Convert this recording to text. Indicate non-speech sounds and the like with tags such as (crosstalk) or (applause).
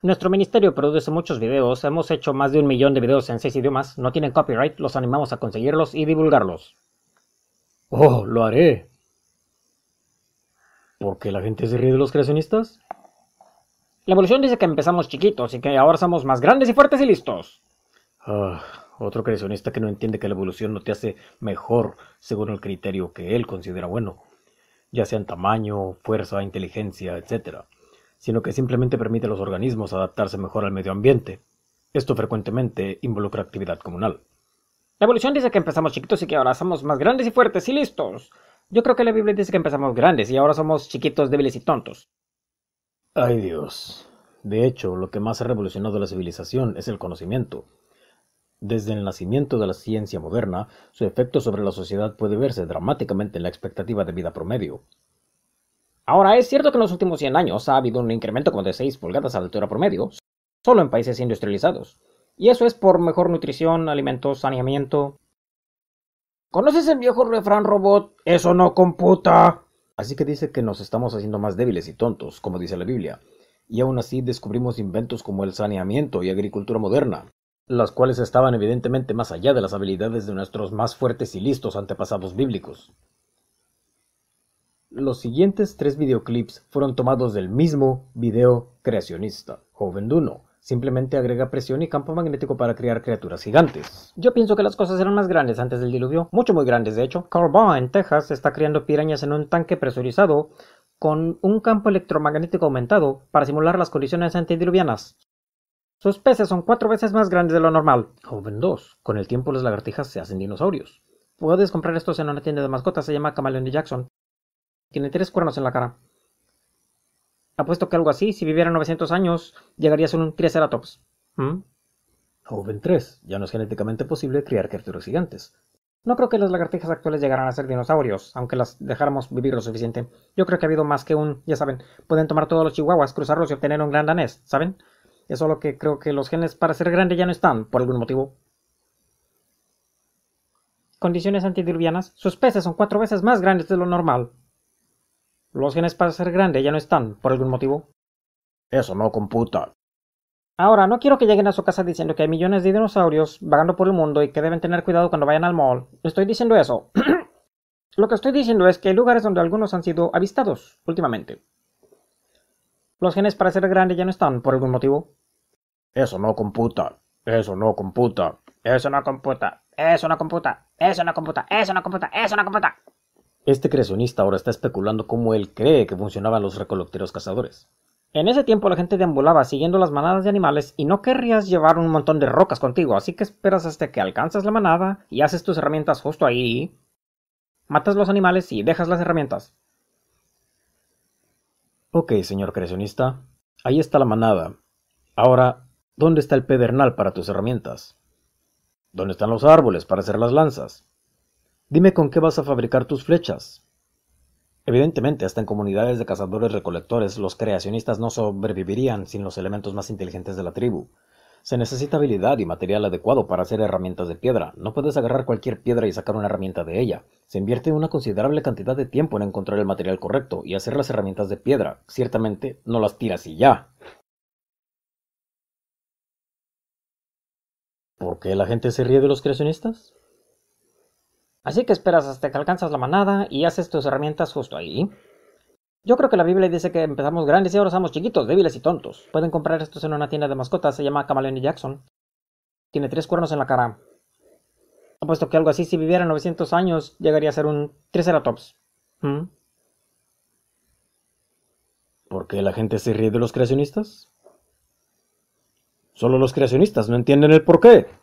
Nuestro ministerio produce muchos videos, hemos hecho más de un millón de videos en seis idiomas, no tienen copyright, los animamos a conseguirlos y divulgarlos. Oh, lo haré. ¿Por qué la gente se ríe de los creacionistas? La evolución dice que empezamos chiquitos y que ahora somos más grandes y fuertes y listos. Ah, otro creacionista que no entiende que la evolución no te hace mejor según el criterio que él considera bueno, ya sea tamaño, fuerza, inteligencia, etcétera sino que simplemente permite a los organismos adaptarse mejor al medio ambiente. Esto frecuentemente involucra actividad comunal. La evolución dice que empezamos chiquitos y que ahora somos más grandes y fuertes y listos. Yo creo que la Biblia dice que empezamos grandes y ahora somos chiquitos, débiles y tontos. Ay Dios. De hecho, lo que más ha revolucionado la civilización es el conocimiento. Desde el nacimiento de la ciencia moderna, su efecto sobre la sociedad puede verse dramáticamente en la expectativa de vida promedio. Ahora, es cierto que en los últimos 100 años ha habido un incremento como de 6 pulgadas a la altura promedio, solo en países industrializados. Y eso es por mejor nutrición, alimentos, saneamiento. ¿Conoces el viejo refrán robot? Eso no computa. Así que dice que nos estamos haciendo más débiles y tontos, como dice la Biblia. Y aún así descubrimos inventos como el saneamiento y agricultura moderna, las cuales estaban evidentemente más allá de las habilidades de nuestros más fuertes y listos antepasados bíblicos. Los siguientes tres videoclips fueron tomados del mismo video creacionista, Joven Duno. Simplemente agrega presión y campo magnético para crear criaturas gigantes. Yo pienso que las cosas eran más grandes antes del diluvio, mucho muy grandes de hecho. Carbaugh en Texas está criando pirañas en un tanque presurizado con un campo electromagnético aumentado para simular las condiciones antidiluvianas. Sus peces son cuatro veces más grandes de lo normal. Joven 2. Con el tiempo las lagartijas se hacen dinosaurios. Puedes comprar estos en una tienda de mascotas, se llama Camaleón de Jackson. Tiene tres cuernos en la cara. Apuesto que algo así, si viviera 900 años, llegaría a ser un triceratops. ¿Mm? Joven 3. Ya no es genéticamente posible criar criaturas gigantes. No creo que las lagartijas actuales llegaran a ser dinosaurios, aunque las dejáramos vivir lo suficiente. Yo creo que ha habido más que un, ya saben, pueden tomar todos los chihuahuas, cruzarlos y obtener un gran danés, ¿saben? Es solo que creo que los genes para ser grande ya no están, por algún motivo. Condiciones antidiluvianas. Sus peces son cuatro veces más grandes de lo normal. Los genes para ser grande ya no están, por algún motivo. Eso no computa. Ahora, no quiero que lleguen a su casa diciendo que hay millones de dinosaurios vagando por el mundo y que deben tener cuidado cuando vayan al mall. Estoy diciendo eso. (clears throat) Lo que estoy diciendo es que hay lugares donde algunos han sido avistados últimamente. Los genes para ser grande ya no están, por algún motivo. Eso no computa. Eso no computa. Eso no computa. Eso no computa. Eso no computa. Eso no computa. Eso no computa. Eso no computa. Este creacionista ahora está especulando cómo él cree que funcionaban los recolecteros cazadores. En ese tiempo la gente deambulaba siguiendo las manadas de animales y no querrías llevar un montón de rocas contigo, así que esperas hasta que alcanzas la manada y haces tus herramientas justo ahí. Matas los animales y dejas las herramientas. Ok, señor creacionista. Ahí está la manada. Ahora, ¿dónde está el pedernal para tus herramientas? ¿Dónde están los árboles para hacer las lanzas? Dime con qué vas a fabricar tus flechas. Evidentemente, hasta en comunidades de cazadores-recolectores, los creacionistas no sobrevivirían sin los elementos más inteligentes de la tribu. Se necesita habilidad y material adecuado para hacer herramientas de piedra. No puedes agarrar cualquier piedra y sacar una herramienta de ella. Se invierte una considerable cantidad de tiempo en encontrar el material correcto y hacer las herramientas de piedra. Ciertamente, no las tiras y ya. ¿Por qué la gente se ríe de los creacionistas? Así que esperas hasta que alcanzas la manada y haces tus herramientas justo ahí. Yo creo que la Biblia dice que empezamos grandes y ahora somos chiquitos, débiles y tontos. Pueden comprar estos en una tienda de mascotas, se llama Camaleón y Jackson. Tiene tres cuernos en la cara. Apuesto que algo así, si viviera 900 años, llegaría a ser un Triceratops. ¿Mm? ¿Por qué la gente se ríe de los creacionistas? Solo los creacionistas no entienden el porqué qué.